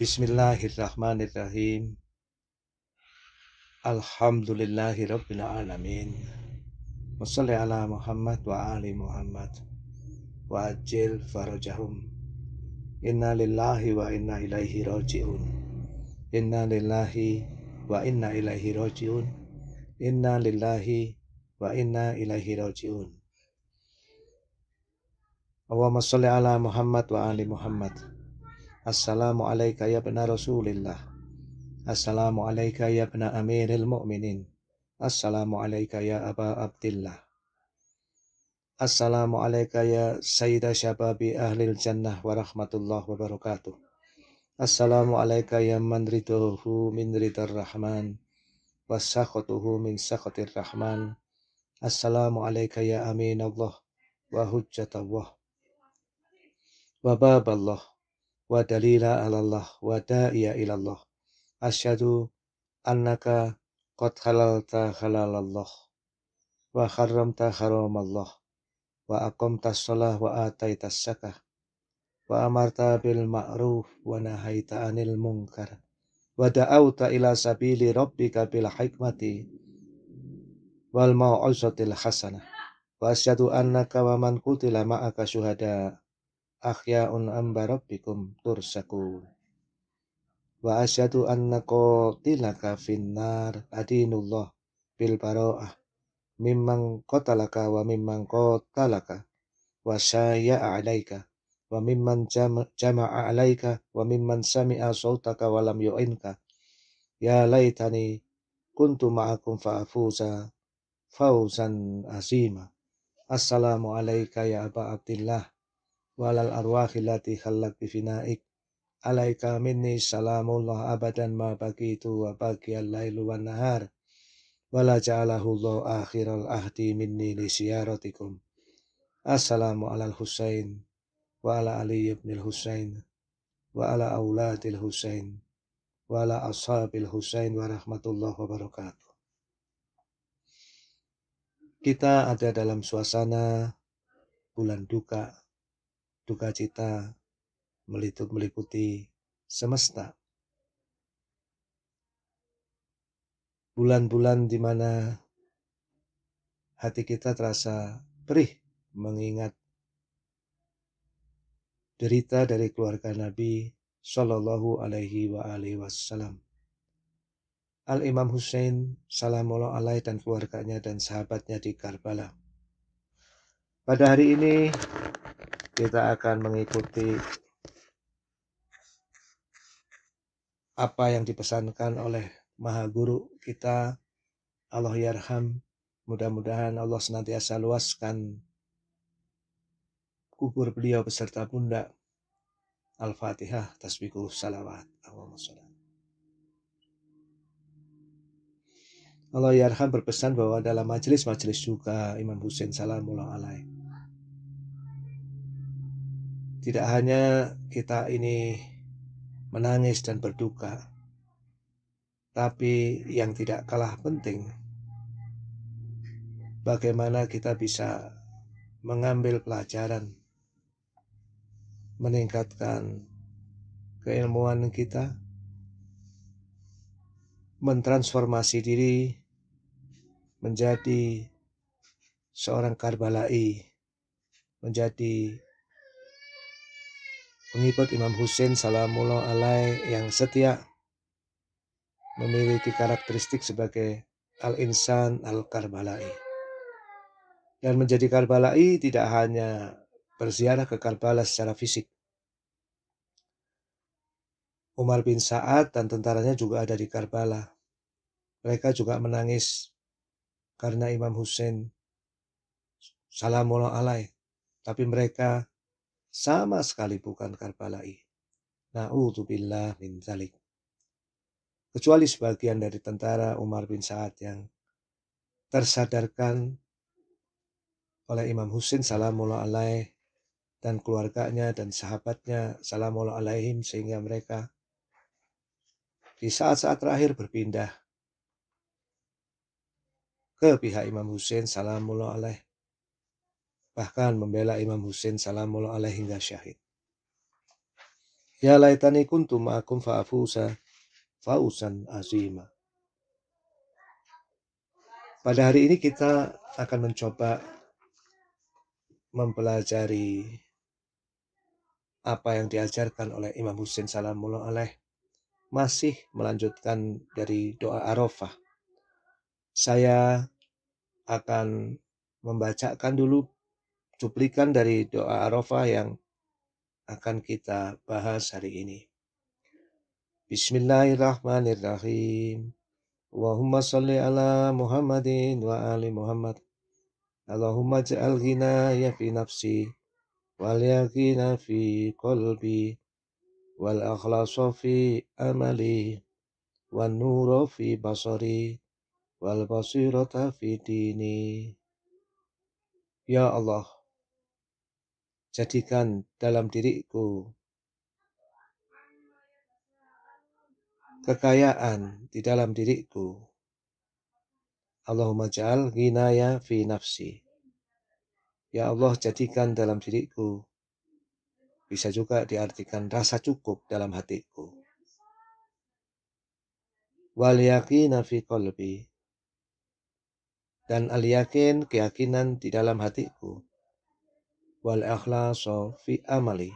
بسم الله الرحمن الرحيم الحمد لله رب العالمين وصل على محمد وآل محمد وأجل فرجهم إنا لله وإنا إليه راجعون إنا لله وإنا إليه راجعون إنا لله وإنا إليه راجعون اللهم صل على محمد وآل محمد Assalamu alayka ya bna Rasulillah. Assalamu alayka ya bna Amiril Mu'minin. Assalamu alayka ya Aba Abdillah. Assalamu alayka ya Sayyida Syababi Ahlil Jannah wa rahmatullah wa barakatuh. Assalamu alayka ya man riduhu min ridar rahman wa sakhutuhu min sakhutir rahman. Assalamu alayka ya amin Allah wa hujjat Allah wa bab Allah wa dalila ala Allah wa da'iya ila Allah asyhadu annaka qad halalta halal Allah wa haramta haram Allah wa aqamta shalah wa ataita zakah wa amarta bil ma'ruf wa nahaita 'anil munkar wa da'auta ila sabili rabbika bil hikmati wal mau'izatil hasanah wa asyhadu annaka wa man qutila ma'aka syuhada ahya'un amba rabbikum tursaku Wa asyadu anna qatilaka finnar adinullah bil bara'ah mimman qatalaka wa mimman qatalaka wa syaya' alaika wa mimman jama'a alaika wa mimman sami'a sautaka wa lam yu'inka ya laitani kuntu ma'akum fa'afuza fawzan azima assalamu 'alaika ya aba abdillah walal arwahi lati khallak bifinaik alaika minni salamullah abadan ma bagitu wa bagiyal lailu wan nahar wala ja'alahu Allah akhiral ahdi minni li siyaratikum assalamu alal husain wa ala ali ibn al husain wa ala auladil husain wa ala ashabil husain wa rahmatullahi wa barakatuh kita ada dalam suasana bulan duka duka cita meliputi semesta. Bulan-bulan di mana hati kita terasa perih mengingat derita dari keluarga Nabi Shallallahu Alaihi Wasallam. Al Imam Hussein salamullah alaih dan keluarganya dan sahabatnya di Karbala. Pada hari ini kita akan mengikuti apa yang dipesankan oleh Maha Guru kita Allah Yarham mudah-mudahan Allah senantiasa luaskan kubur beliau beserta bunda Al-Fatihah tasbihul salawat Allahumma Allah Yarham berpesan bahwa dalam majelis-majelis juga Imam Hussein Salamullah Alaihi tidak hanya kita ini menangis dan berduka, tapi yang tidak kalah penting, bagaimana kita bisa mengambil pelajaran, meningkatkan keilmuan kita, mentransformasi diri menjadi seorang karbalai, menjadi pengikut Imam Husin Salamullah Alai yang setia memiliki karakteristik sebagai Al-Insan Al-Karbala'i. Dan menjadi Karbala'i tidak hanya berziarah ke Karbala secara fisik. Umar bin Sa'ad dan tentaranya juga ada di Karbala. Mereka juga menangis karena Imam Hussein Salamullah Alai. Tapi mereka sama sekali bukan Karbala'i. Na'udzubillah min zalik. Kecuali sebagian dari tentara Umar bin Sa'ad yang tersadarkan oleh Imam Husin salamullah alaih dan keluarganya dan sahabatnya salamullah alaihim sehingga mereka di saat-saat terakhir berpindah ke pihak Imam Husin salamullah alaih bahkan membela Imam Husain salamullah alaihi hingga syahid. Ya laitani kuntu ma'akum fa'afusa fausan azimah. Pada hari ini kita akan mencoba mempelajari apa yang diajarkan oleh Imam Husain Salamullah alaih masih melanjutkan dari doa Arafah. Saya akan membacakan dulu cuplikan dari doa Arafah yang akan kita bahas hari ini. Bismillahirrahmanirrahim. Allahumma salli ala Muhammadin wa ali Muhammad. Allahumma ja'al ya fi nafsi wal yaqina fi qalbi wal akhlasa fi amali wan nura fi basari wal basirata fi dini. Ya Allah, jadikan dalam diriku kekayaan di dalam diriku. Allahumma ja'al ghinaya fi nafsi. Ya Allah, jadikan dalam diriku. Bisa juga diartikan rasa cukup dalam hatiku. Wal yakin fi qalbi. Dan al yakin keyakinan di dalam hatiku wal ikhlaso fi amali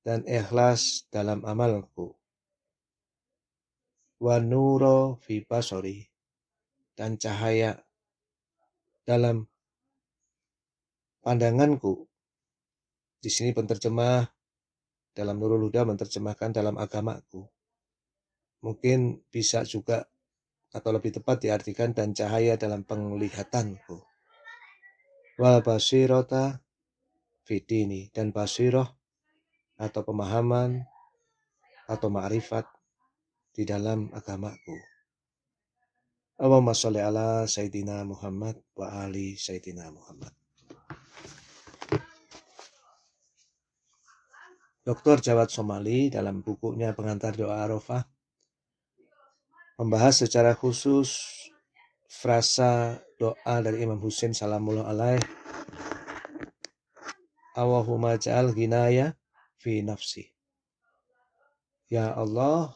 dan ikhlas dalam amalku wa nuro fi basori dan cahaya dalam pandanganku di sini penterjemah dalam Nurul Huda menterjemahkan dalam agamaku. Mungkin bisa juga atau lebih tepat diartikan dan cahaya dalam penglihatanku. Wal basirota fitini dan basiroh atau pemahaman atau ma'rifat di dalam agamaku. Allahumma sholli ala Sayyidina Muhammad wa ali Sayyidina Muhammad. Dr. Jawad Somali dalam bukunya Pengantar Doa Arafah membahas secara khusus frasa doa dari Imam Husain salamullah alaih Allahumma ja'al ghinaya fi nafsi. Ya Allah,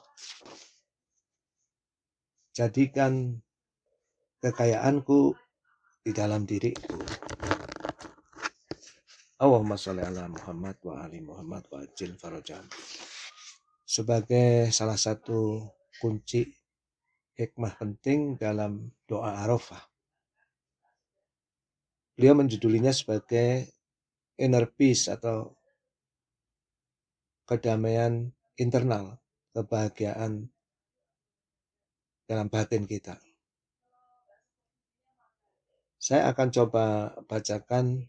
jadikan kekayaanku di dalam diriku. Allahumma sholli ala Muhammad wa ali Muhammad wa ajil farajam. Sebagai salah satu kunci hikmah penting dalam doa Arafah. Beliau menjudulinya sebagai inner peace atau kedamaian internal, kebahagiaan dalam batin kita. Saya akan coba bacakan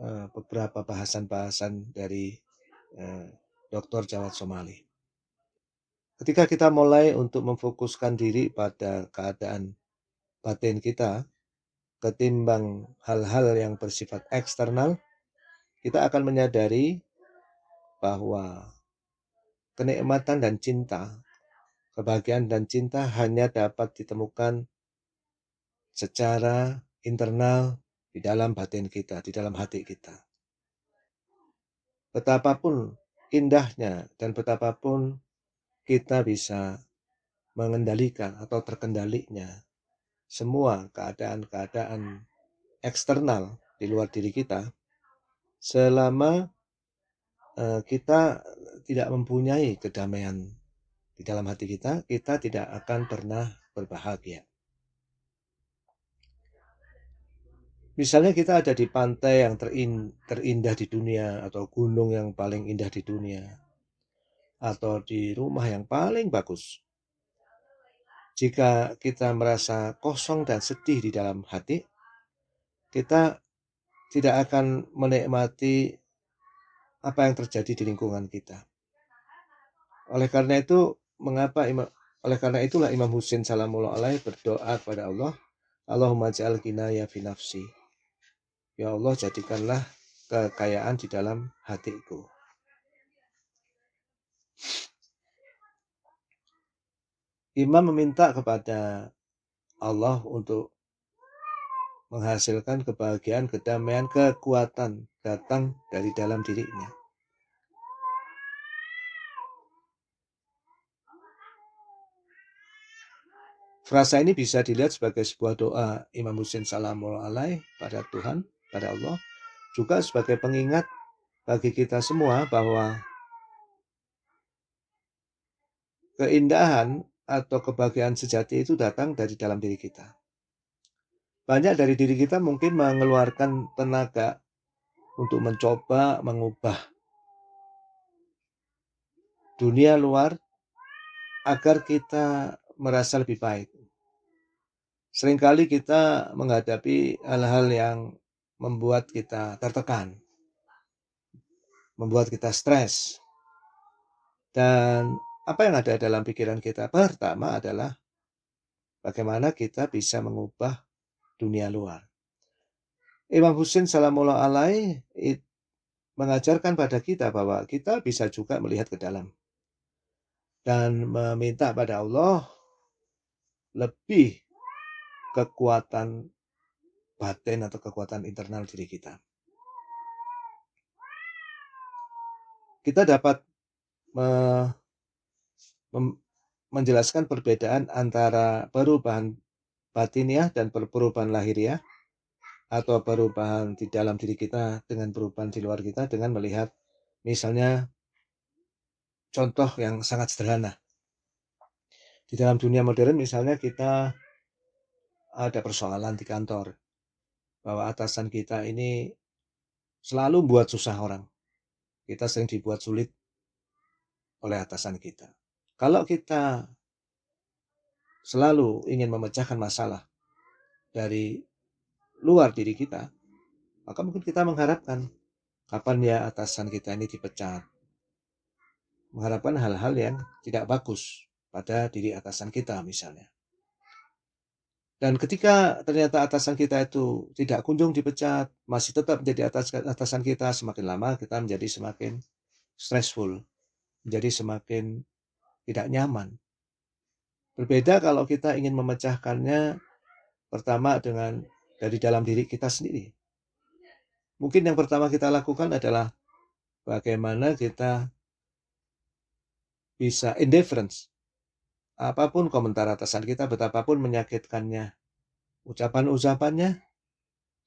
eh, beberapa bahasan-bahasan dari eh, Dr. Jawad Somali. Ketika kita mulai untuk memfokuskan diri pada keadaan batin kita, ketimbang hal-hal yang bersifat eksternal, kita akan menyadari bahwa kenikmatan dan cinta, kebahagiaan dan cinta hanya dapat ditemukan secara internal di dalam batin kita, di dalam hati kita. Betapapun indahnya dan betapapun kita bisa mengendalikan atau terkendalinya semua keadaan-keadaan eksternal di luar diri kita, selama uh, kita tidak mempunyai kedamaian di dalam hati kita, kita tidak akan pernah berbahagia. Misalnya kita ada di pantai yang terindah di dunia atau gunung yang paling indah di dunia atau di rumah yang paling bagus. Jika kita merasa kosong dan sedih di dalam hati, kita tidak akan menikmati apa yang terjadi di lingkungan kita. Oleh karena itu, mengapa Imam oleh karena itulah Imam Husin salamullah alaih berdoa kepada Allah, Allahumma ja'al ya fi nafsi. Ya Allah, jadikanlah kekayaan di dalam hatiku. Imam meminta kepada Allah untuk menghasilkan kebahagiaan, kedamaian, kekuatan datang dari dalam dirinya. Frasa ini bisa dilihat sebagai sebuah doa Imam Husin Salamul Alaih pada Tuhan, pada Allah, juga sebagai pengingat bagi kita semua bahwa keindahan atau kebahagiaan sejati itu datang dari dalam diri kita. Banyak dari diri kita mungkin mengeluarkan tenaga untuk mencoba mengubah dunia luar agar kita merasa lebih baik. Seringkali kita menghadapi hal-hal yang membuat kita tertekan, membuat kita stres. Dan apa yang ada dalam pikiran kita pertama adalah bagaimana kita bisa mengubah dunia luar. Imam Husin salamullah alaih mengajarkan pada kita bahwa kita bisa juga melihat ke dalam dan meminta pada Allah lebih kekuatan batin atau kekuatan internal diri kita. Kita dapat me, menjelaskan perbedaan antara perubahan batiniah ya, dan perubahan lahiriah ya. atau perubahan di dalam diri kita dengan perubahan di luar kita dengan melihat misalnya contoh yang sangat sederhana. Di dalam dunia modern misalnya kita ada persoalan di kantor bahwa atasan kita ini selalu buat susah orang. Kita sering dibuat sulit oleh atasan kita. Kalau kita selalu ingin memecahkan masalah dari luar diri kita, maka mungkin kita mengharapkan kapan ya atasan kita ini dipecat. Mengharapkan hal-hal yang tidak bagus pada diri atasan kita misalnya. Dan ketika ternyata atasan kita itu tidak kunjung dipecat, masih tetap menjadi atas, atasan kita, semakin lama kita menjadi semakin stressful, menjadi semakin tidak nyaman. Berbeda kalau kita ingin memecahkannya pertama dengan dari dalam diri kita sendiri. Mungkin yang pertama kita lakukan adalah bagaimana kita bisa indifference. Apapun komentar atasan kita, betapapun menyakitkannya, ucapan-ucapannya,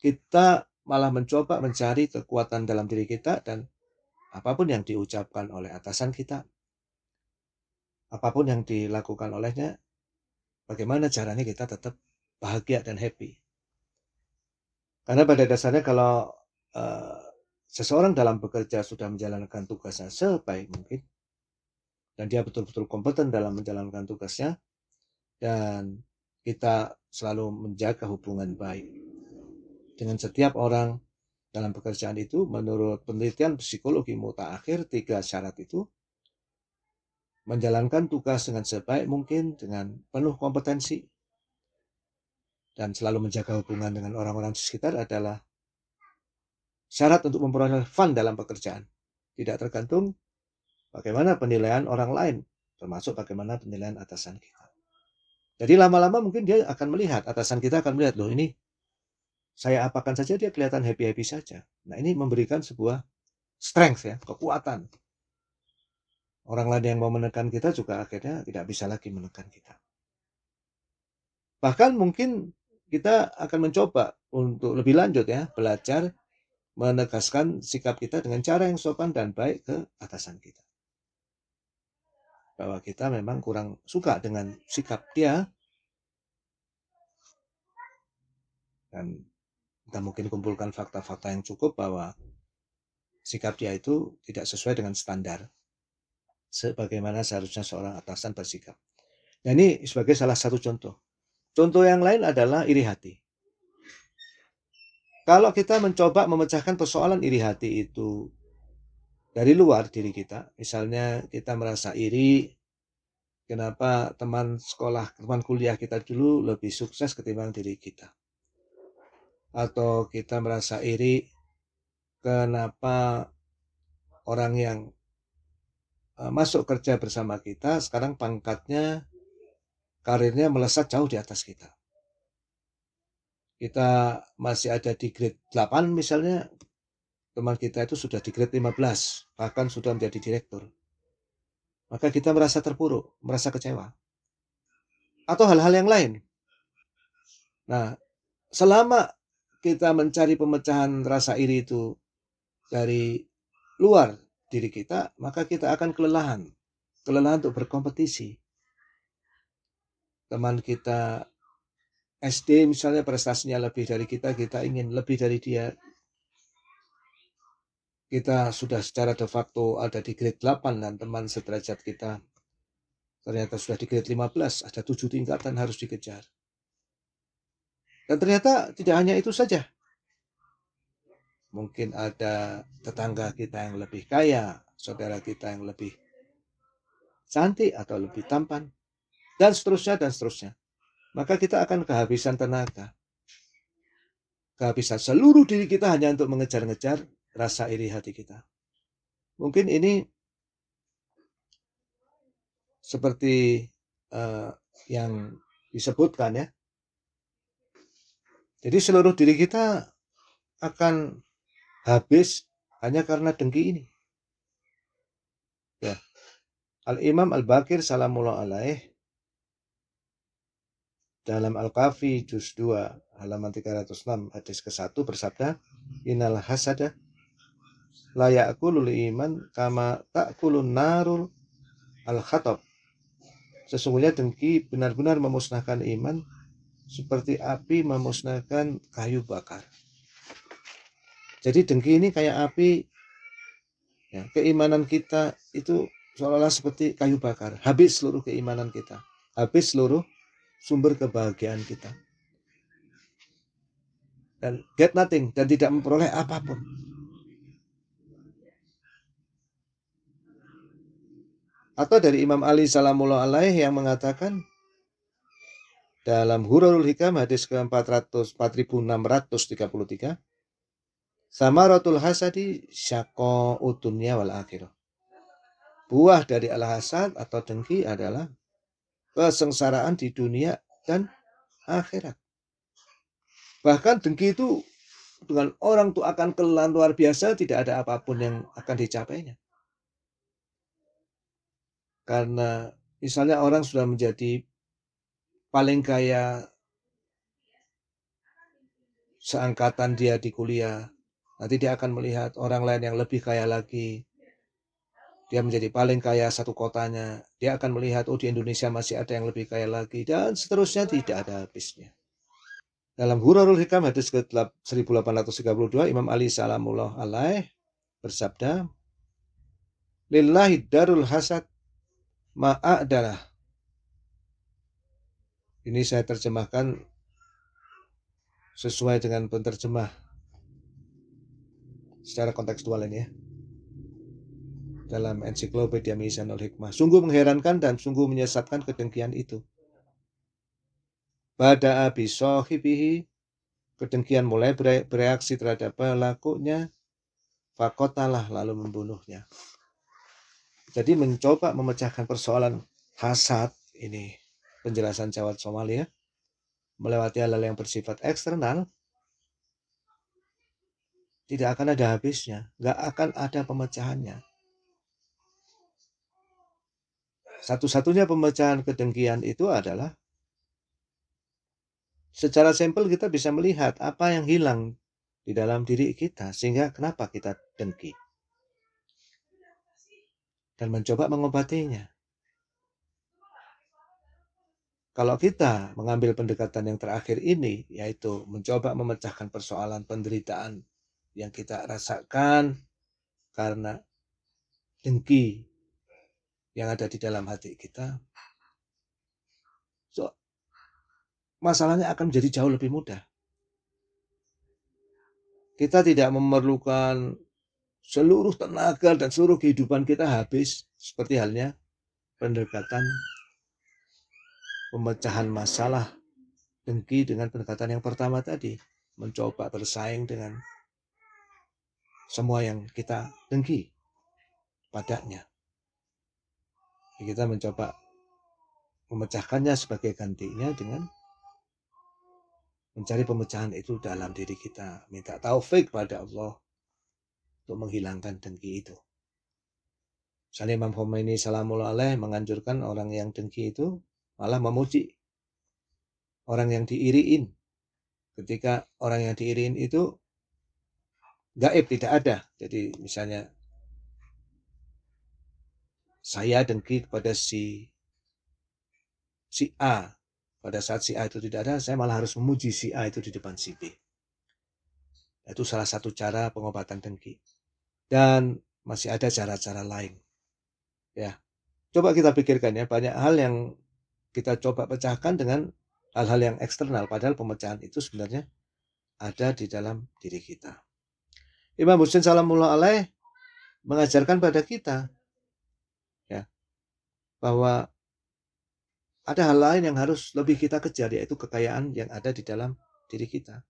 kita malah mencoba mencari kekuatan dalam diri kita dan apapun yang diucapkan oleh atasan kita, apapun yang dilakukan olehnya, bagaimana caranya kita tetap bahagia dan happy. Karena pada dasarnya kalau uh, seseorang dalam bekerja sudah menjalankan tugasnya sebaik mungkin, dan dia betul-betul kompeten dalam menjalankan tugasnya, dan kita selalu menjaga hubungan baik dengan setiap orang dalam pekerjaan itu, menurut penelitian psikologi mutakhir tiga syarat itu menjalankan tugas dengan sebaik mungkin, dengan penuh kompetensi, dan selalu menjaga hubungan dengan orang-orang di sekitar adalah syarat untuk memperoleh fun dalam pekerjaan. Tidak tergantung bagaimana penilaian orang lain, termasuk bagaimana penilaian atasan kita. Jadi lama-lama mungkin dia akan melihat, atasan kita akan melihat, loh ini saya apakan saja dia kelihatan happy-happy saja. Nah ini memberikan sebuah strength ya, kekuatan orang lain yang mau menekan kita juga akhirnya tidak bisa lagi menekan kita. Bahkan mungkin kita akan mencoba untuk lebih lanjut ya, belajar menegaskan sikap kita dengan cara yang sopan dan baik ke atasan kita. Bahwa kita memang kurang suka dengan sikap dia. Dan kita mungkin kumpulkan fakta-fakta yang cukup bahwa sikap dia itu tidak sesuai dengan standar sebagaimana seharusnya seorang atasan bersikap. Nah, ini sebagai salah satu contoh. Contoh yang lain adalah iri hati. Kalau kita mencoba memecahkan persoalan iri hati itu dari luar diri kita, misalnya kita merasa iri, kenapa teman sekolah, teman kuliah kita dulu lebih sukses ketimbang diri kita. Atau kita merasa iri, kenapa orang yang Eh, masuk kerja bersama kita, sekarang pangkatnya, karirnya melesat jauh di atas kita. Kita masih ada di grade 8 misalnya, teman kita itu sudah di grade 15, bahkan sudah menjadi direktur. Maka kita merasa terpuruk, merasa kecewa. Atau hal-hal yang lain. Nah, selama kita mencari pemecahan rasa iri itu dari luar diri kita, maka kita akan kelelahan. Kelelahan untuk berkompetisi. Teman kita SD misalnya prestasinya lebih dari kita, kita ingin lebih dari dia. Kita sudah secara de facto ada di grade 8 dan teman seterajat kita ternyata sudah di grade 15, ada tujuh tingkatan harus dikejar. Dan ternyata tidak hanya itu saja. Mungkin ada tetangga kita yang lebih kaya, saudara kita yang lebih cantik atau lebih tampan, dan seterusnya dan seterusnya. Maka kita akan kehabisan tenaga. Kehabisan seluruh diri kita hanya untuk mengejar-ngejar rasa iri hati kita. Mungkin ini seperti uh, yang disebutkan ya. Jadi seluruh diri kita akan habis hanya karena dengki ini. Ya. Al-Imam Al-Bakir salamullah alaih dalam Al-Kafi juz 2 halaman 306 hadis ke-1 bersabda innal hasada la ya'kulul iman kama ta'kulun narul al-khatab sesungguhnya dengki benar-benar memusnahkan iman seperti api memusnahkan kayu bakar jadi dengki ini kayak api. Ya, keimanan kita itu seolah-olah seperti kayu bakar. Habis seluruh keimanan kita. Habis seluruh sumber kebahagiaan kita. Dan get nothing. Dan tidak memperoleh apapun. Atau dari Imam Ali Salamullah Alaih yang mengatakan dalam Hurul Hikam hadis ke 400, 4633 Samaratul hasadi syako utunnya wal akhirah. Buah dari al-hasad atau dengki adalah kesengsaraan di dunia dan akhirat. Bahkan dengki itu dengan orang itu akan kelan luar biasa tidak ada apapun yang akan dicapainya. Karena misalnya orang sudah menjadi paling kaya seangkatan dia di kuliah, Nanti dia akan melihat orang lain yang lebih kaya lagi. Dia menjadi paling kaya satu kotanya. Dia akan melihat, oh di Indonesia masih ada yang lebih kaya lagi. Dan seterusnya tidak ada habisnya. Dalam Hurarul Hikam hadis ke-1832, Imam Ali Salamullah alaih bersabda, Lillahi darul hasad ma'adalah. Ini saya terjemahkan sesuai dengan penterjemah secara kontekstual ini ya dalam ensiklopedia al Hikmah. Sungguh mengherankan dan sungguh menyesatkan kedengkian itu. Pada abi sohibihi, kedengkian mulai bereaksi terhadap pelakunya, fakotalah lalu membunuhnya. Jadi mencoba memecahkan persoalan hasad ini penjelasan Jawat Somalia ya. melewati hal-hal yang bersifat eksternal tidak akan ada habisnya, nggak akan ada pemecahannya. Satu-satunya pemecahan kedengkian itu adalah secara sampel kita bisa melihat apa yang hilang di dalam diri kita sehingga kenapa kita dengki dan mencoba mengobatinya. Kalau kita mengambil pendekatan yang terakhir ini, yaitu mencoba memecahkan persoalan penderitaan yang kita rasakan karena dengki yang ada di dalam hati kita, so, masalahnya akan menjadi jauh lebih mudah. Kita tidak memerlukan seluruh tenaga dan seluruh kehidupan kita habis seperti halnya pendekatan pemecahan masalah dengki dengan pendekatan yang pertama tadi mencoba bersaing dengan semua yang kita dengki padanya. Kita mencoba memecahkannya sebagai gantinya dengan mencari pemecahan itu dalam diri kita. Minta taufik pada Allah untuk menghilangkan dengki itu. Misalnya Imam Khomeini salamullah menganjurkan orang yang dengki itu malah memuji orang yang diiriin. Ketika orang yang diiriin itu gaib tidak ada. Jadi misalnya saya dengki kepada si si A. Pada saat si A itu tidak ada, saya malah harus memuji si A itu di depan si B. Itu salah satu cara pengobatan dengki. Dan masih ada cara-cara lain. Ya. Coba kita pikirkan ya, banyak hal yang kita coba pecahkan dengan hal-hal yang eksternal padahal pemecahan itu sebenarnya ada di dalam diri kita. Imam Husain salamullah alaih mengajarkan pada kita ya bahwa ada hal lain yang harus lebih kita kejar yaitu kekayaan yang ada di dalam diri kita.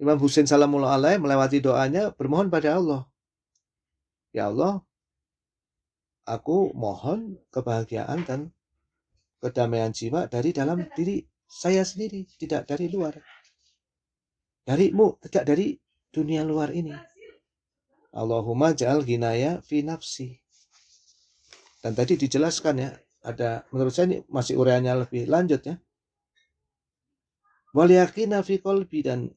Imam Husain salamullah alaih melewati doanya bermohon pada Allah. Ya Allah, aku mohon kebahagiaan dan kedamaian jiwa dari dalam diri saya sendiri, tidak dari luar darimu tidak dari dunia luar ini Allahumma ja'al ginaya fi nafsi dan tadi dijelaskan ya ada menurut saya ini masih uraiannya lebih lanjut ya wal yakina fi kolbi dan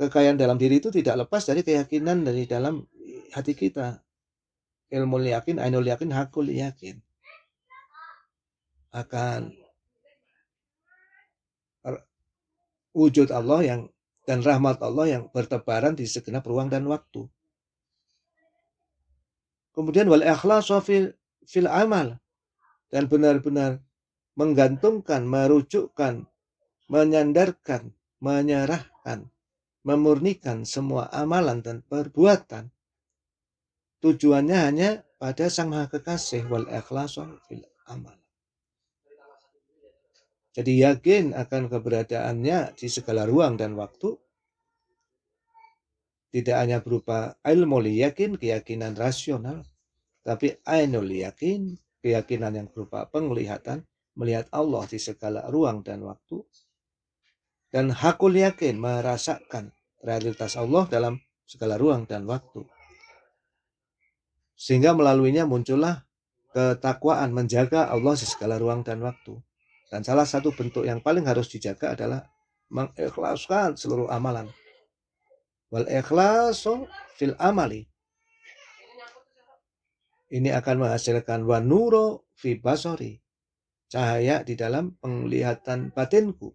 kekayaan dalam diri itu tidak lepas dari keyakinan dari dalam hati kita ilmu yakin ainul yakin hakul yakin akan er, wujud Allah yang dan rahmat Allah yang bertebaran di segenap ruang dan waktu. Kemudian wal ikhlas fil, fil amal dan benar-benar menggantungkan, merujukkan, menyandarkan, menyerahkan, memurnikan semua amalan dan perbuatan. Tujuannya hanya pada Sang Maha Kekasih wal ikhlas fil amal. Jadi yakin akan keberadaannya di segala ruang dan waktu. Tidak hanya berupa ilmu yakin, keyakinan rasional, tapi ainul yakin, keyakinan yang berupa penglihatan, melihat Allah di segala ruang dan waktu. Dan hakul yakin merasakan realitas Allah dalam segala ruang dan waktu. Sehingga melaluinya muncullah ketakwaan menjaga Allah di segala ruang dan waktu. Dan salah satu bentuk yang paling harus dijaga adalah mengikhlaskan seluruh amalan. Wal ikhlasu fil amali. Ini akan menghasilkan wanuro fi basori. Cahaya di dalam penglihatan batinku.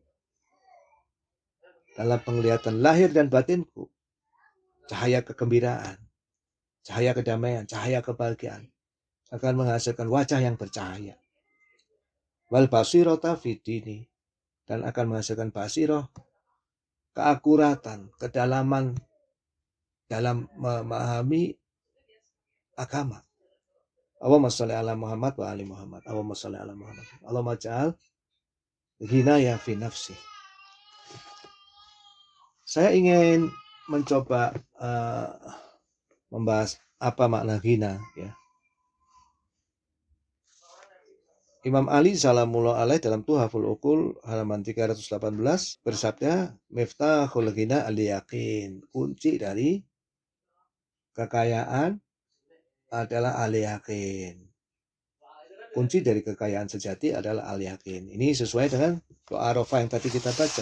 Dalam penglihatan lahir dan batinku. Cahaya kegembiraan. Cahaya kedamaian, cahaya kebahagiaan. Akan menghasilkan wajah yang bercahaya wal basirata fitini dan akan menghasilkan basiroh keakuratan, kedalaman dalam memahami agama. Allahumma sholli ala Muhammad wa ali Muhammad. Allahumma sholli ala Muhammad. Allahumma ja'al ya fi nafsi. Saya ingin mencoba uh, membahas apa makna hina ya. Imam Ali salamullah alaih dalam Tuhaful Ukul halaman 318 bersabda Miftahul Ghina al Yakin kunci dari kekayaan adalah al Yakin kunci dari kekayaan sejati adalah al Yakin ini sesuai dengan doa rofa yang tadi kita baca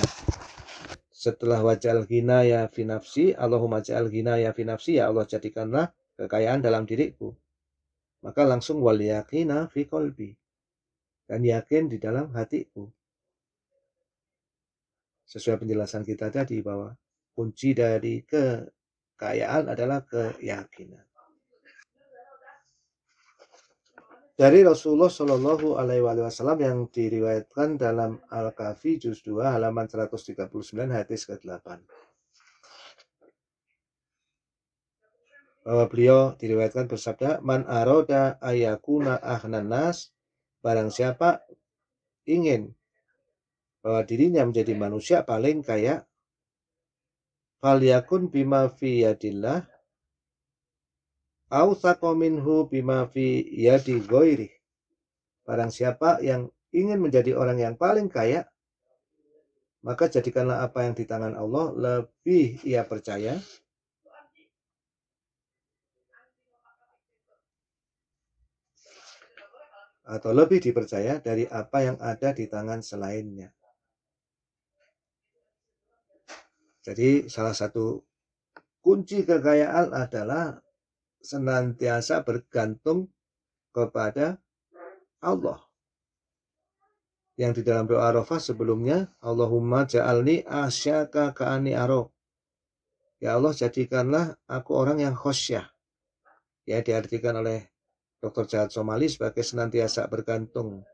setelah wajal ghina ya finafsi Allahumma ja'al ghina ya finafsi ya Allah jadikanlah kekayaan dalam diriku maka langsung wal yakina fi kolbi dan yakin di dalam hatiku. Sesuai penjelasan kita tadi bahwa kunci dari kekayaan adalah keyakinan. Dari Rasulullah Shallallahu Alaihi Wasallam yang diriwayatkan dalam Al-Kafi juz 2 halaman 139 hadis ke-8. Bahwa beliau diriwayatkan bersabda, "Man aroda ayakuna ahnan nas Barang siapa ingin bahwa eh, dirinya menjadi iya. manusia paling kaya, faliyakun bima fi yadillah au minhu bima fi yadi goiri. Barang siapa yang ingin menjadi orang yang paling kaya, maka jadikanlah apa yang di tangan Allah lebih ia percaya atau lebih dipercaya dari apa yang ada di tangan selainnya. Jadi salah satu kunci kekayaan adalah senantiasa bergantung kepada Allah. Yang di dalam doa Arafah sebelumnya, Allahumma ja'alni asyaka ka'ani aro. Ya Allah, jadikanlah aku orang yang khosyah. Ya, diartikan oleh Dokter Jahat Somali sebagai senantiasa bergantung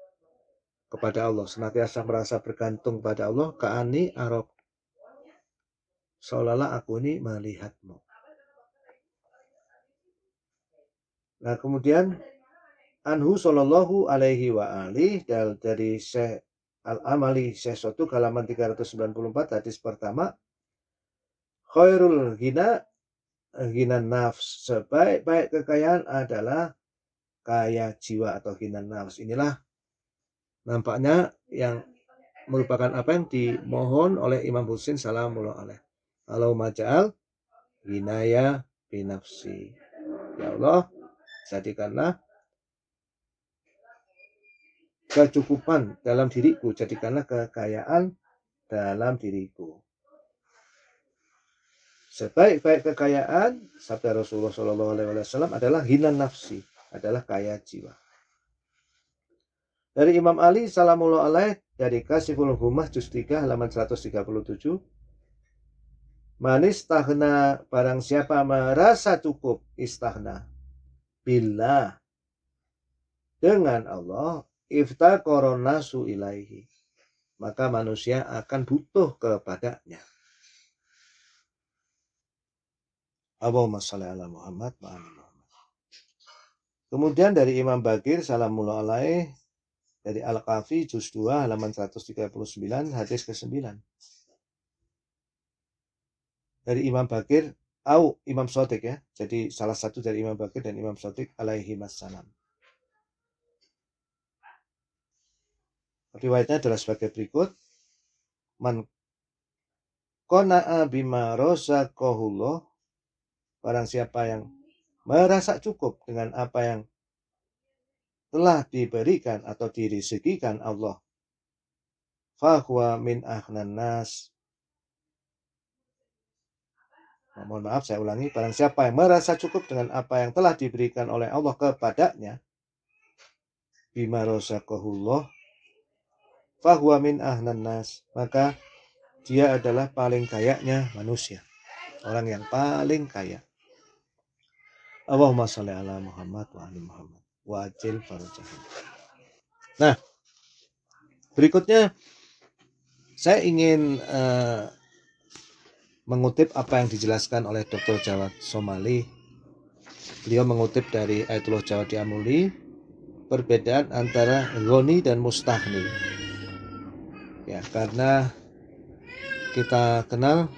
kepada Allah, senantiasa merasa bergantung kepada Allah, kaani arok. Seolah-olah aku ini melihatmu. Nah kemudian Anhu Shallallahu Alaihi wa alih, dari Syekh Al Amali Syekh Sotu halaman 394 hadis pertama Khairul Gina Gina Nafs sebaik-baik kekayaan adalah kaya jiwa atau hina nafs. Inilah nampaknya yang merupakan apa yang dimohon oleh Imam Husin salamullah alaih. Kalau majal hinaya binafsi. Ya Allah, jadikanlah kecukupan dalam diriku, jadikanlah kekayaan dalam diriku. Sebaik-baik kekayaan, sabda Rasulullah saw adalah hina nafsi, adalah kaya jiwa. Dari Imam Ali salamullah alaih dari Kasiful Humah juz 3 halaman 137 Manis tahna barang siapa merasa cukup istahna bila dengan Allah ifta korona suilaihi maka manusia akan butuh kepadanya. Allahumma sholli ala Muhammad wa Kemudian dari Imam Bagir salamullah alaih dari Al-Kafi juz 2 halaman 139 hadis ke-9. Dari Imam Bakir au Imam Sotik ya. Jadi salah satu dari Imam Bakir dan Imam Sotik alaihi wassalam. Riwayatnya adalah sebagai berikut. Man kona'a bima rosakohullah. Barang siapa yang merasa cukup dengan apa yang telah diberikan atau direzekikan Allah. Fahuwa min ahnan nas. Oh, mohon maaf saya ulangi, barang siapa yang merasa cukup dengan apa yang telah diberikan oleh Allah kepadanya, bima rozakohullah, fahuwa min ahnan nas, maka dia adalah paling kayaknya manusia. Orang yang paling kaya. Allahumma sholli ala Muhammad wa ali Muhammad wa ajil farajah. Nah, berikutnya saya ingin uh, mengutip apa yang dijelaskan oleh Dr. Jawad Somali. Beliau mengutip dari Ayatullah Jawad Amuli perbedaan antara goni dan mustahni. Ya, karena kita kenal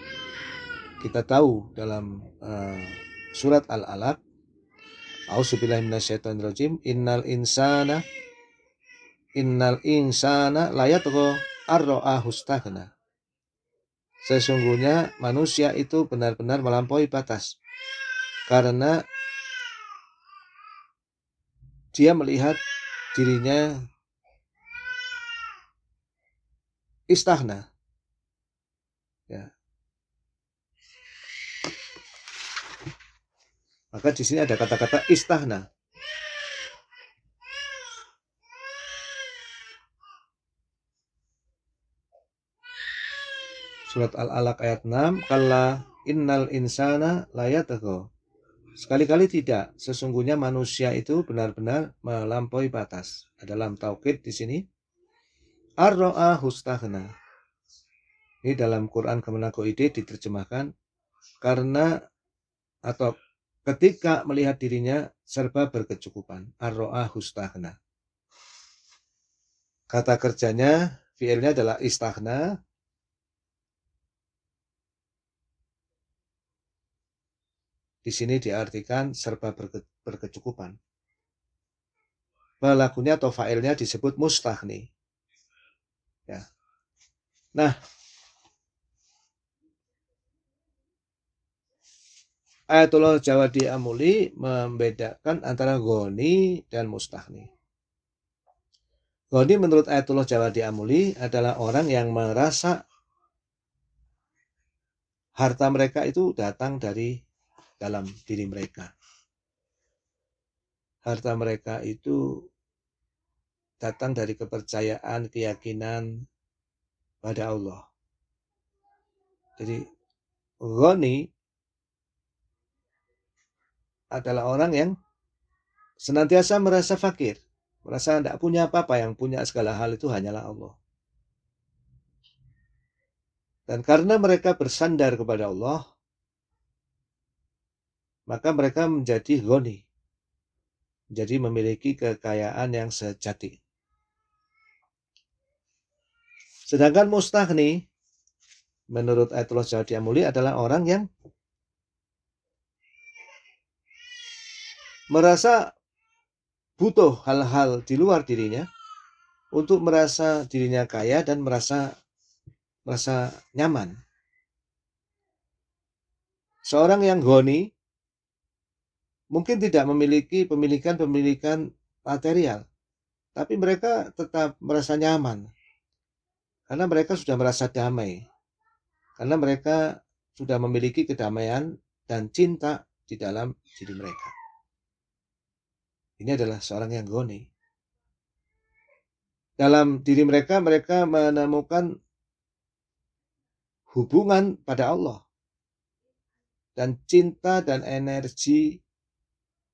kita tahu dalam uh, surat Al-Alaq A'udzubillahi minasyaitonirrajim. Innal insana innal insana layatgha arra'ahu staghna. Sesungguhnya manusia itu benar-benar melampaui batas karena dia melihat dirinya istahna Maka di sini ada kata-kata istahna. Surat Al-Alaq ayat 6, kala innal insana layatagho. Sekali-kali tidak, sesungguhnya manusia itu benar-benar melampaui batas. Ada lam taukid di sini. Arro'a hustahna. Ini dalam Quran Kemenago Ide diterjemahkan karena atau ketika melihat dirinya serba berkecukupan. Arro'a hustahna. Kata kerjanya, fiilnya adalah istahna. Di sini diartikan serba berke, berkecukupan. Pelakunya atau failnya disebut mustahni. Ya. Nah, Ayatullah Jawadi Amuli membedakan antara goni dan mustahni. Goni menurut Ayatullah Jawadi Amuli adalah orang yang merasa harta mereka itu datang dari dalam diri mereka. Harta mereka itu datang dari kepercayaan, keyakinan pada Allah. Jadi goni adalah orang yang senantiasa merasa fakir, merasa tidak punya apa-apa, yang punya segala hal itu hanyalah Allah. Dan karena mereka bersandar kepada Allah, maka mereka menjadi goni, jadi memiliki kekayaan yang sejati. Sedangkan mustahni, menurut Ayatullah Jawa mulia adalah orang yang merasa butuh hal-hal di luar dirinya untuk merasa dirinya kaya dan merasa merasa nyaman. Seorang yang goni mungkin tidak memiliki pemilikan-pemilikan material, tapi mereka tetap merasa nyaman karena mereka sudah merasa damai, karena mereka sudah memiliki kedamaian dan cinta di dalam diri mereka. Ini adalah seorang yang goni. Dalam diri mereka, mereka menemukan hubungan pada Allah dan cinta dan energi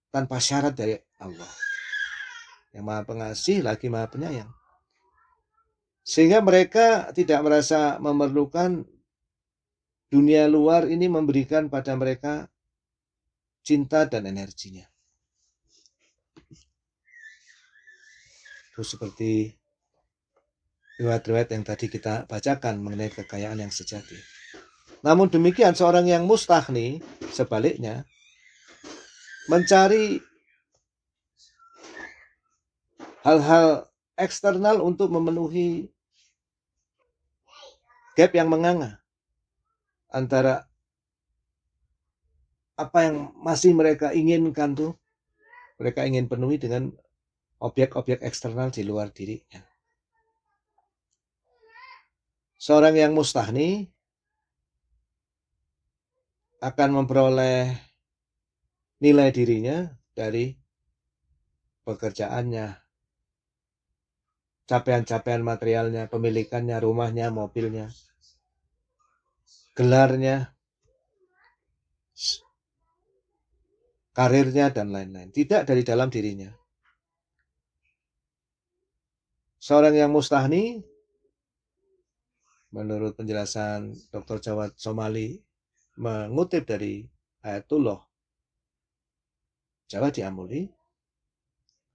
tanpa syarat dari Allah yang maha pengasih lagi maha penyayang sehingga mereka tidak merasa memerlukan dunia luar ini memberikan pada mereka cinta dan energinya Terus seperti riwayat-riwayat yang tadi kita bacakan mengenai kekayaan yang sejati. Namun demikian seorang yang mustahni sebaliknya mencari hal-hal eksternal untuk memenuhi gap yang menganga antara apa yang masih mereka inginkan tuh mereka ingin penuhi dengan objek-objek eksternal di luar dirinya. Seorang yang mustahni akan memperoleh nilai dirinya dari pekerjaannya, capaian-capaian materialnya, pemilikannya, rumahnya, mobilnya, gelarnya, karirnya, dan lain-lain. Tidak dari dalam dirinya seorang yang mustahni menurut penjelasan Dr. Jawad Somali mengutip dari Ayatullah Jawa diamuli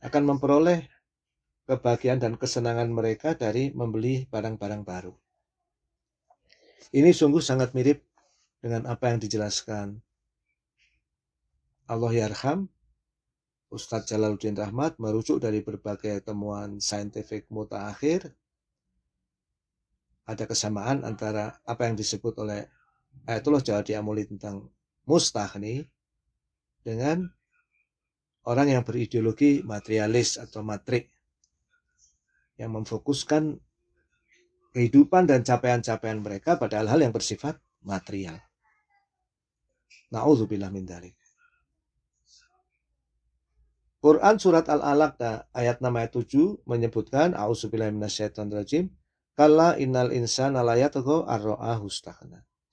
akan memperoleh kebahagiaan dan kesenangan mereka dari membeli barang-barang baru. Ini sungguh sangat mirip dengan apa yang dijelaskan Allah Yarham Ustadz Jalaluddin Rahmat merujuk dari berbagai temuan saintifik mutakhir ada kesamaan antara apa yang disebut oleh Ayatullah Jawa diamuli tentang mustahni dengan orang yang berideologi materialis atau matrik yang memfokuskan kehidupan dan capaian-capaian mereka pada hal-hal yang bersifat material. Na'udzubillah min dalik. Quran surat Al-Alaq eh, ayat nama ayat 7 menyebutkan auzubillahiminasyaitonirrajim kala innal insana layatgho arra'ahu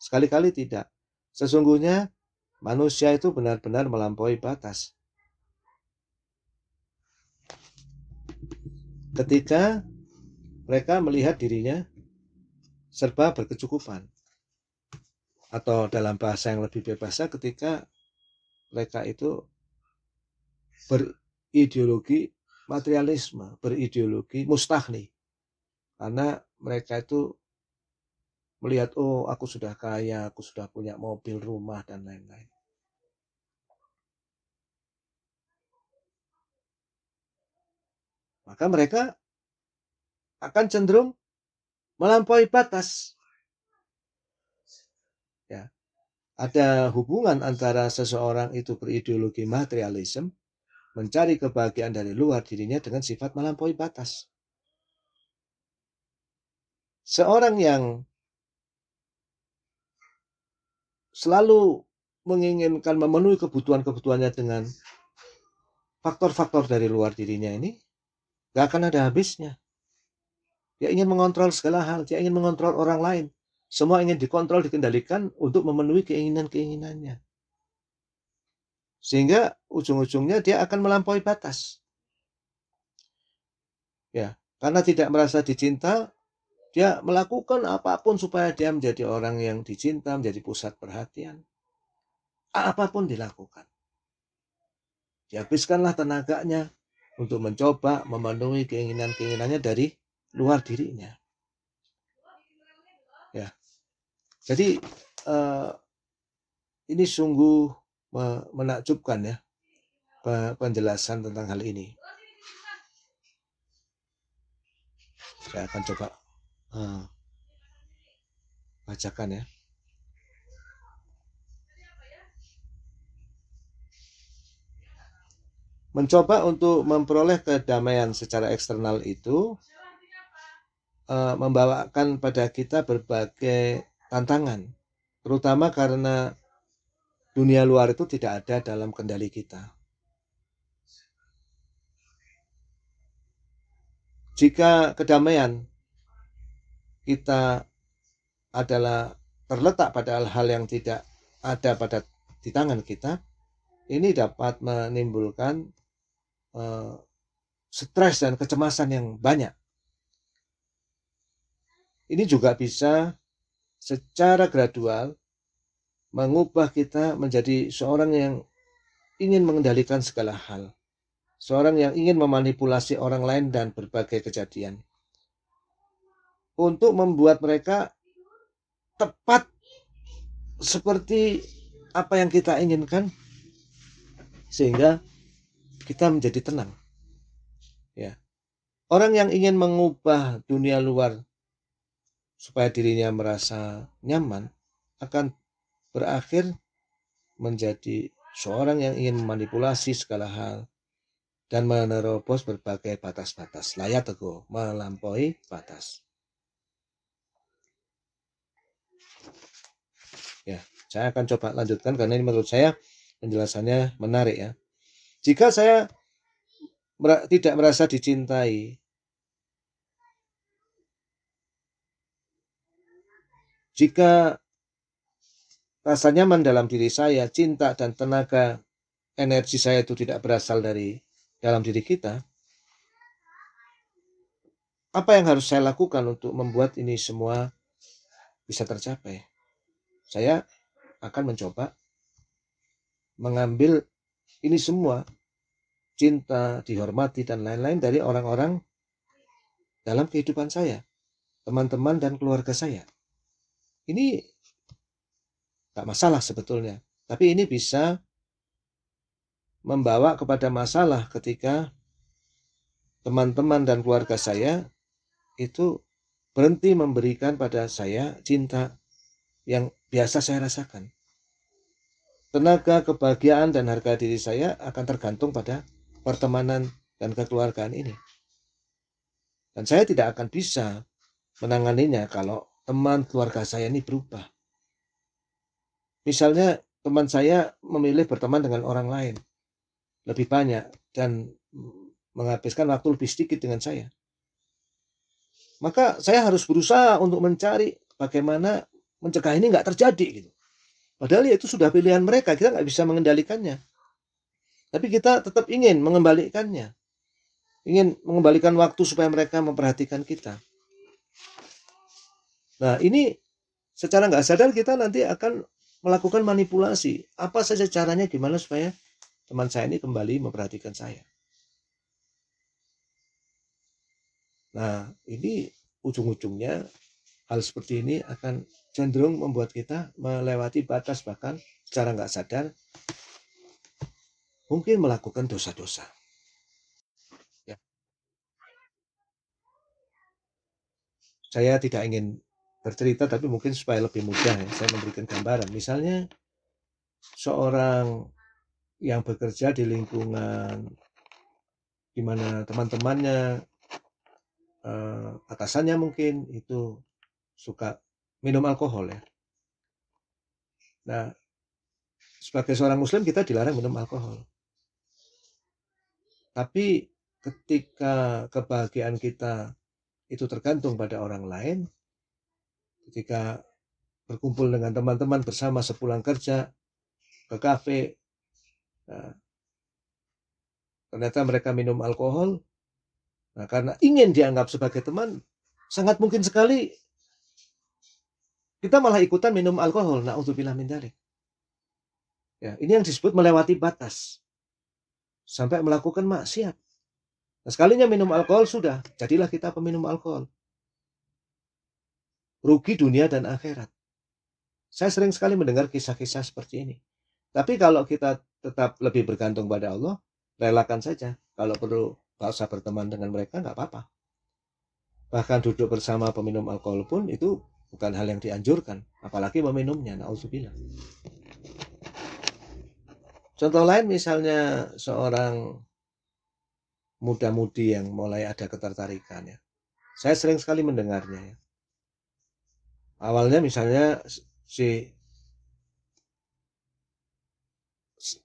Sekali-kali tidak. Sesungguhnya manusia itu benar-benar melampaui batas. Ketika mereka melihat dirinya serba berkecukupan. Atau dalam bahasa yang lebih bebasnya ketika mereka itu berideologi materialisme, berideologi mustahni. Karena mereka itu melihat, oh aku sudah kaya, aku sudah punya mobil, rumah, dan lain-lain. Maka mereka akan cenderung melampaui batas. Ya. Ada hubungan antara seseorang itu berideologi materialisme mencari kebahagiaan dari luar dirinya dengan sifat melampaui batas. Seorang yang selalu menginginkan memenuhi kebutuhan-kebutuhannya dengan faktor-faktor dari luar dirinya ini, gak akan ada habisnya. Dia ingin mengontrol segala hal, dia ingin mengontrol orang lain. Semua ingin dikontrol, dikendalikan untuk memenuhi keinginan-keinginannya. Sehingga ujung-ujungnya dia akan melampaui batas. Ya, karena tidak merasa dicinta, dia melakukan apapun supaya dia menjadi orang yang dicinta, menjadi pusat perhatian. Apapun dilakukan. Dihabiskanlah tenaganya untuk mencoba memenuhi keinginan-keinginannya dari luar dirinya. Ya. Jadi uh, ini sungguh menakjubkan ya penjelasan tentang hal ini. Saya akan coba uh, bacakan ya. Mencoba untuk memperoleh kedamaian secara eksternal itu uh, membawakan pada kita berbagai tantangan, terutama karena Dunia luar itu tidak ada dalam kendali kita. Jika kedamaian kita adalah terletak pada hal-hal yang tidak ada pada di tangan kita, ini dapat menimbulkan uh, stres dan kecemasan yang banyak. Ini juga bisa secara gradual mengubah kita menjadi seorang yang ingin mengendalikan segala hal, seorang yang ingin memanipulasi orang lain dan berbagai kejadian, untuk membuat mereka tepat seperti apa yang kita inginkan, sehingga kita menjadi tenang. Ya. Orang yang ingin mengubah dunia luar supaya dirinya merasa nyaman akan berakhir menjadi seorang yang ingin memanipulasi segala hal dan menerobos berbagai batas-batas. Layak teguh, melampaui batas. Ya, saya akan coba lanjutkan karena ini menurut saya penjelasannya menarik ya. Jika saya tidak merasa dicintai, jika Rasa nyaman dalam diri saya, cinta dan tenaga, energi saya itu tidak berasal dari dalam diri kita. Apa yang harus saya lakukan untuk membuat ini semua bisa tercapai? Saya akan mencoba mengambil ini semua cinta, dihormati dan lain-lain dari orang-orang dalam kehidupan saya, teman-teman dan keluarga saya. Ini nggak masalah sebetulnya. Tapi ini bisa membawa kepada masalah ketika teman-teman dan keluarga saya itu berhenti memberikan pada saya cinta yang biasa saya rasakan. Tenaga, kebahagiaan, dan harga diri saya akan tergantung pada pertemanan dan kekeluargaan ini. Dan saya tidak akan bisa menanganinya kalau teman keluarga saya ini berubah. Misalnya teman saya memilih berteman dengan orang lain lebih banyak dan menghabiskan waktu lebih sedikit dengan saya. Maka saya harus berusaha untuk mencari bagaimana mencegah ini nggak terjadi gitu. Padahal ya itu sudah pilihan mereka, kita nggak bisa mengendalikannya. Tapi kita tetap ingin mengembalikannya. Ingin mengembalikan waktu supaya mereka memperhatikan kita. Nah ini secara nggak sadar kita nanti akan melakukan manipulasi. Apa saja caranya gimana supaya teman saya ini kembali memperhatikan saya. Nah, ini ujung-ujungnya hal seperti ini akan cenderung membuat kita melewati batas bahkan secara nggak sadar mungkin melakukan dosa-dosa. Ya. Saya tidak ingin bercerita tapi mungkin supaya lebih mudah ya saya memberikan gambaran misalnya seorang yang bekerja di lingkungan di mana teman-temannya eh, atasannya mungkin itu suka minum alkohol ya nah sebagai seorang muslim kita dilarang minum alkohol tapi ketika kebahagiaan kita itu tergantung pada orang lain ketika berkumpul dengan teman-teman bersama sepulang kerja ke kafe nah, ternyata mereka minum alkohol nah, karena ingin dianggap sebagai teman sangat mungkin sekali kita malah ikutan minum alkohol nah untuk bilang mindari ya ini yang disebut melewati batas sampai melakukan maksiat nah, sekalinya minum alkohol sudah jadilah kita peminum alkohol rugi dunia dan akhirat. Saya sering sekali mendengar kisah-kisah seperti ini. Tapi kalau kita tetap lebih bergantung pada Allah, relakan saja. Kalau perlu, nggak usah berteman dengan mereka, nggak apa-apa. Bahkan duduk bersama peminum alkohol pun itu bukan hal yang dianjurkan. Apalagi meminumnya, na'udzubillah. Contoh lain misalnya seorang muda-mudi yang mulai ada ketertarikan ya. Saya sering sekali mendengarnya ya awalnya misalnya si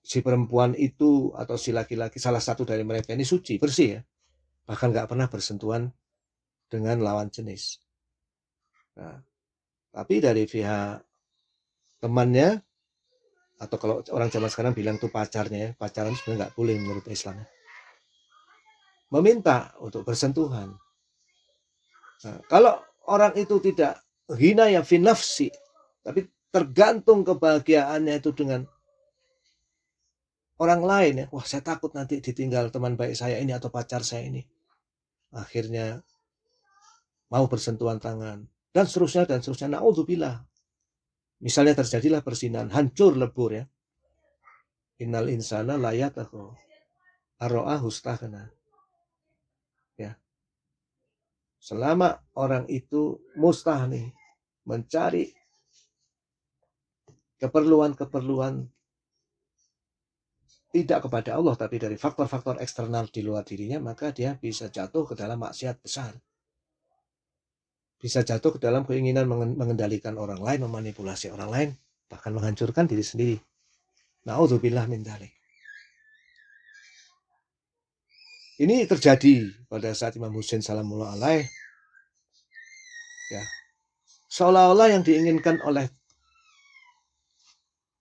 si perempuan itu atau si laki-laki salah satu dari mereka ini suci bersih ya bahkan nggak pernah bersentuhan dengan lawan jenis nah, tapi dari pihak temannya atau kalau orang zaman sekarang bilang tuh pacarnya ya pacaran sebenarnya nggak boleh menurut Islam ya. meminta untuk bersentuhan nah, kalau orang itu tidak hina ya finafsi tapi tergantung kebahagiaannya itu dengan orang lain ya wah saya takut nanti ditinggal teman baik saya ini atau pacar saya ini akhirnya mau bersentuhan tangan dan seterusnya dan seterusnya naudzubillah misalnya terjadilah persinan hancur lebur ya innal insana layatahu arro'ahu stahna ya Selama orang itu mustahni mencari keperluan-keperluan tidak kepada Allah tapi dari faktor-faktor eksternal di luar dirinya maka dia bisa jatuh ke dalam maksiat besar bisa jatuh ke dalam keinginan mengendalikan orang lain memanipulasi orang lain bahkan menghancurkan diri sendiri naudzubillah min dalik Ini terjadi pada saat Imam Hussein salamullah alaih. Ya. Seolah-olah yang diinginkan oleh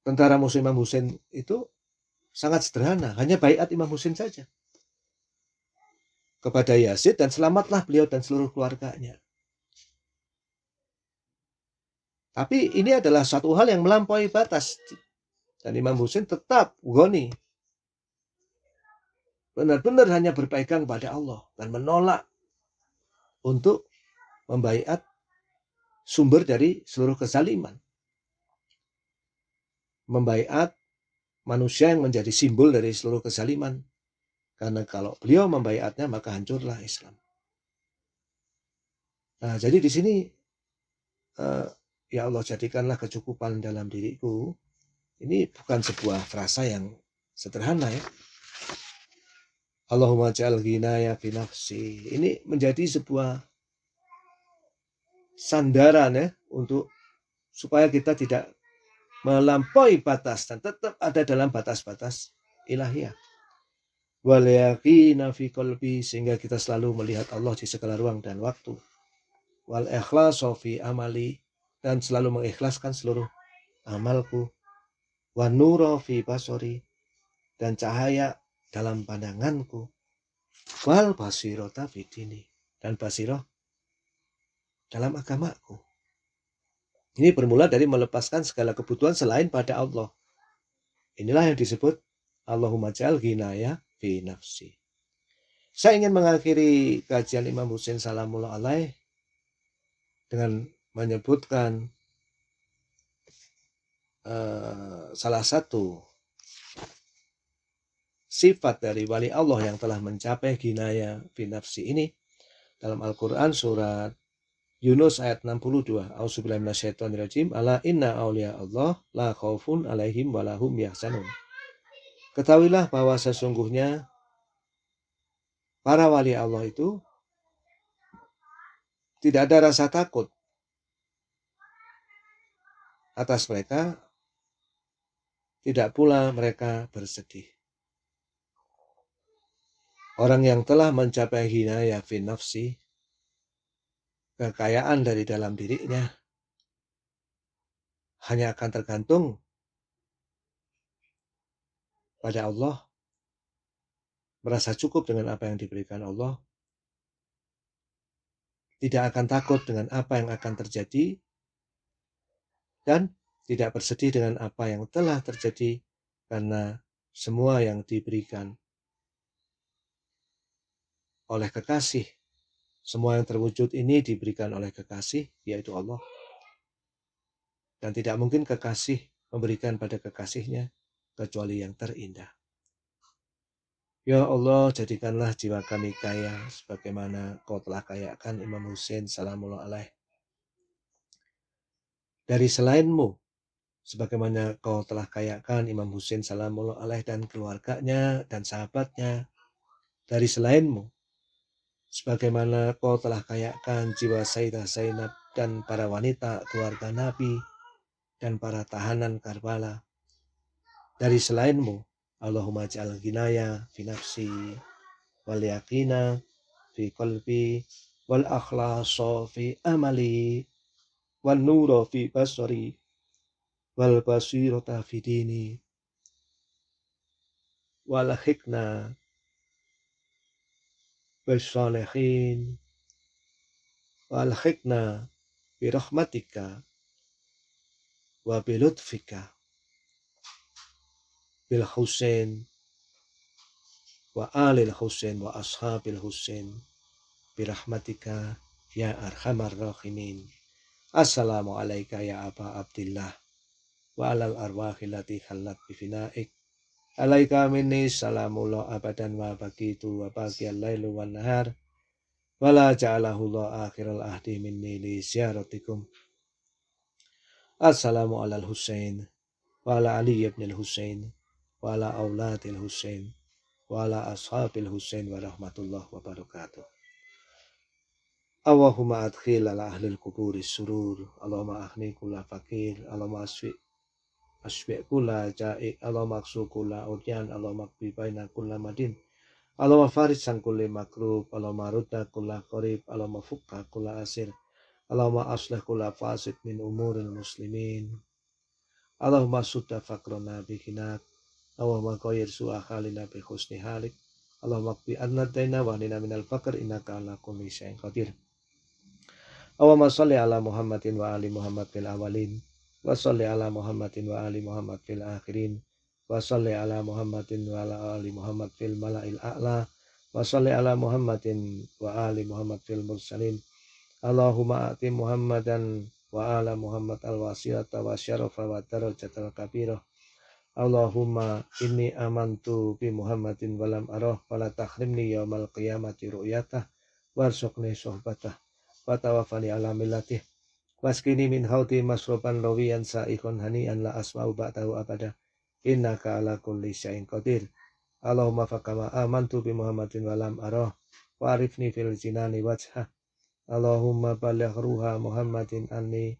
tentara musuh Imam Hussein itu sangat sederhana, hanya baiat Imam Hussein saja kepada Yazid dan selamatlah beliau dan seluruh keluarganya. Tapi ini adalah satu hal yang melampaui batas. Dan Imam Hussein tetap goni, benar-benar hanya berpegang pada Allah dan menolak untuk membaiat sumber dari seluruh kezaliman. Membaiat manusia yang menjadi simbol dari seluruh kezaliman. Karena kalau beliau membaiatnya maka hancurlah Islam. Nah, jadi di sini eh, ya Allah jadikanlah kecukupan dalam diriku. Ini bukan sebuah frasa yang sederhana ya, Allahumma ja'al ghinaya fi nafsi. Ini menjadi sebuah sandaran ya untuk supaya kita tidak melampaui batas dan tetap ada dalam batas-batas ilahiyah. Wal yaqina fi qalbi sehingga kita selalu melihat Allah di segala ruang dan waktu. Wal ikhlas fi amali dan selalu mengikhlaskan seluruh amalku. Wan nuru fi basori dan cahaya dalam pandanganku wal basirota bidini dan basiro dalam agamaku. Ini bermula dari melepaskan segala kebutuhan selain pada Allah. Inilah yang disebut Allahumma jal ginaya fi nafsi. Saya ingin mengakhiri kajian Imam Husain Salamullah Alaih dengan menyebutkan uh, salah satu sifat dari wali Allah yang telah mencapai ginaya binafsi ini dalam Al-Quran surat Yunus ayat 62 Auzubillahiminasyaitonirrajim ala inna aulia Allah la khawfun alaihim walahum yahsanun Ketahuilah bahwa sesungguhnya para wali Allah itu tidak ada rasa takut atas mereka tidak pula mereka bersedih Orang yang telah mencapai hina ya nafsi, kekayaan dari dalam dirinya, hanya akan tergantung pada Allah, merasa cukup dengan apa yang diberikan Allah, tidak akan takut dengan apa yang akan terjadi, dan tidak bersedih dengan apa yang telah terjadi karena semua yang diberikan oleh kekasih. Semua yang terwujud ini diberikan oleh kekasih, yaitu Allah. Dan tidak mungkin kekasih memberikan pada kekasihnya kecuali yang terindah. Ya Allah, jadikanlah jiwa kami kaya sebagaimana kau telah kayakan Imam Hussein salamullah alaih. Dari selainmu, sebagaimana kau telah kayakan Imam Hussein salamullah alaih dan keluarganya dan sahabatnya. Dari selainmu, sebagaimana kau telah kayakan jiwa Sayyidah Zainab dan para wanita keluarga Nabi dan para tahanan Karbala. Dari selainmu, Allahumma ja'al ginaya fi nafsi wal yakina fi qalbi wal akhlaso fi amali wal nura fi basari wal basirata fi dini wal hikna بالصالحين وألحقنا برحمتك وبلطفك بالحسين وآل الحسين وأصحاب الحسين برحمتك يا أرحم الراحمين السلام عليك يا أبا عبد الله وعلى الأرواح التي خلت بفنائك Alaika minni salamullah abadan wa bagitu wa bagiyal lailu wa nahar. Wala ja'alahu Allah akhiral ahdi minni li siaratikum Assalamu al Husain wa ala Ali ibn al-Husain wa ala al Husain wa ala al Husain wa rahmatullah wa barakatuh. Allahumma adkhil ala al kuburi surur. Allahumma ahni kula fakir. Allahumma asfi asbi' kula ja'ik Allah maksu kula udyan Allah makbi baina kula madin Allah mafarid sang kule makrub Allah maruta kula korib Allah mafukka kula asir Allah asleh kula fasid min umurin muslimin Allahumma sudda fakrona bikinak ma koyir suah halina bi khusni halik Allahumma qbi anna dayna wa nina minal fakr innaka ala kulli syai'in qadir salli ala Muhammadin wa ali Muhammad bil awalin wa salli ala Muhammadin wa ali Muhammad fil akhirin wa salli ala Muhammadin wa ala ali Muhammad fil mala'il a'la wa salli ala Muhammadin wa ali Muhammad fil mursalin Allahumma ati Muhammadan wa ala Muhammad al-wasilata wa syarafa wa al kabirah Allahumma inni amantu bi Muhammadin walam arah wala tahrimni yaumal qiyamati ru'yatah warzuqni sohbatah wa tawafani ala millatih Waskini min hauti masroban lawiyan sa'ikon hani'an la asma'u ba'tahu abada. Innaka ala kulli syain qadir. Allahumma faqama amantu bi Muhammadin walam aroh. Wa'arifni fil jinani wajha. Allahumma balik ruha Muhammadin anni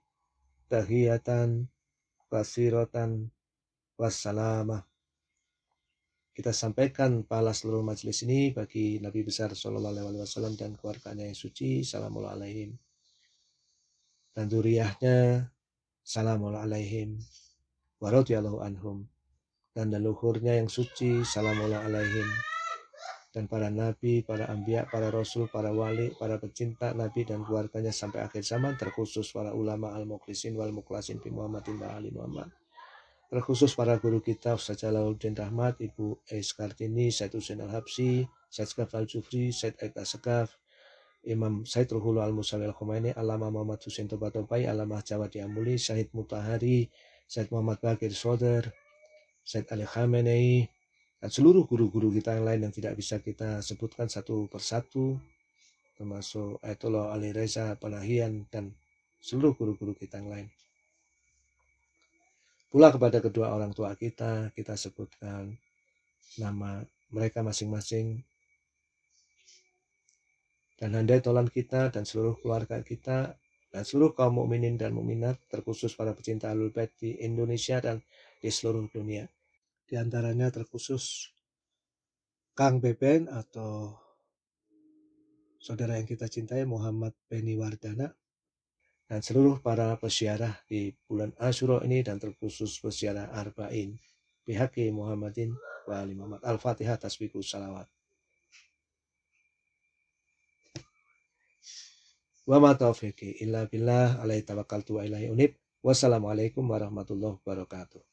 tahiyatan basiratan wassalamah. Kita sampaikan pahala seluruh majelis ini bagi Nabi besar Sallallahu Alaihi Wasallam dan keluarganya yang suci. Assalamualaikum dan zuriyahnya salamul alaihim wa anhum dan leluhurnya yang suci salamul alaihim dan para nabi, para ambia, para rasul, para wali, para pecinta nabi dan keluarganya sampai akhir zaman terkhusus para ulama al muklisin wal muklasin bi Muhammadin wa ali Muhammad terkhusus para guru kita Ustaz Jalaluddin Rahmat, Ibu Es Kartini, Said Husin Al-Habsi, Said Skaf Al-Jufri, Said Asgaf, Imam Said Ruhul al Musalil Khomeini, Alama Muhammad Husin Tobatopai, Alama Jawa Diamuli, Syahid Mutahari, Said Muhammad Bakir Soder, Said Ali Khamenei, dan seluruh guru-guru kita yang lain yang tidak bisa kita sebutkan satu persatu, termasuk Ayatullah Ali Reza Panahian dan seluruh guru-guru kita yang lain. Pula kepada kedua orang tua kita, kita sebutkan nama mereka masing-masing dan handai tolan kita dan seluruh keluarga kita dan seluruh kaum mukminin dan mukminat terkhusus para pecinta Ahlul Bait di Indonesia dan di seluruh dunia. Di antaranya terkhusus Kang Beben atau saudara yang kita cintai Muhammad Beni Wardana dan seluruh para peziarah di bulan Asyura ini dan terkhusus peziarah Arba'in. pihak Muhammadin wa Al-Fatihah tasbiku salawat. Wa ma taufiqi illa billah alaihi tawakkaltu wa ilaihi unib. Wassalamualaikum warahmatullahi wabarakatuh.